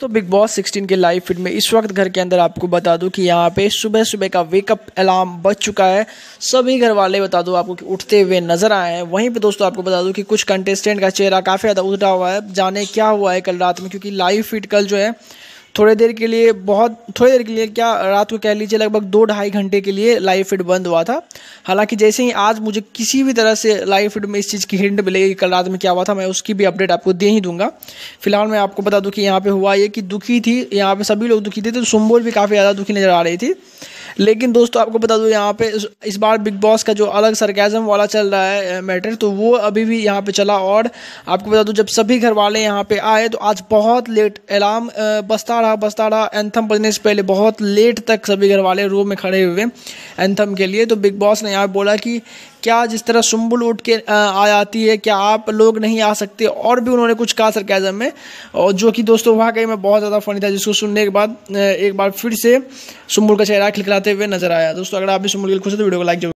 तो big boss 16 के live feed में इस वक्त घर के अंदर आपको बता दूं कि यहाँ पे सुबह सुबह का वेकअप अलार्म बज चुका है सभी घर वाले बता दूं आपको कि उठते हुए नजर आए हैं वहीं पे दोस्तों आपको बता दूं कि कुछ कंटेस्टेंट का चेहरा काफ़ी ज़्यादा उठा हुआ है जाने क्या हुआ है कल रात में क्योंकि लाइव फीड कल जो है थोड़ी देर के लिए बहुत थोड़ी देर के लिए क्या रात को कह लीजिए लगभग दो ढाई घंटे के लिए लाइव फीड बंद हुआ था हालांकि जैसे ही आज मुझे किसी भी तरह से लाइव फीड में इस चीज़ की हिंट मिलेगी कल रात में क्या हुआ था मैं उसकी भी अपडेट आपको दे ही दूंगा फिलहाल मैं आपको बता दूँ कि यहाँ पर हुआ ये कि दुखी थी यहाँ पर सभी लोग दुखी थे तो सुम्बोल भी काफ़ी ज़्यादा दुखी नज़र आ रही थी लेकिन दोस्तों आपको बता दूँ यहाँ पे इस बार बिग बॉस का जो अलग सरगैज़म वाला चल रहा है मैटर uh, तो वो अभी भी यहाँ पे चला और आपको बता दूँ जब सभी घर वाले यहाँ पे आए तो आज बहुत लेट अलार्म बसता रहा बसता रहा एंथम बजने से पहले बहुत लेट तक सभी घर वाले रूम में खड़े हुए एंथम के लिए तो बिग बॉस ने यहाँ बोला कि क्या जिस तरह सुम्बुल उठ के आ जाती है क्या आप लोग नहीं आ सकते और भी उन्होंने कुछ कहा सरकैज़म में और जो कि दोस्तों वहाँ कहीं में बहुत ज़्यादा फ़नी था जिसको सुनने के बाद एक बार फिर से सुम्बुल का चेहरा खिलखिलाते हुए नजर आया दोस्तों अगर आप भी सुम्बुल के खुश है तो वीडियो को लाइक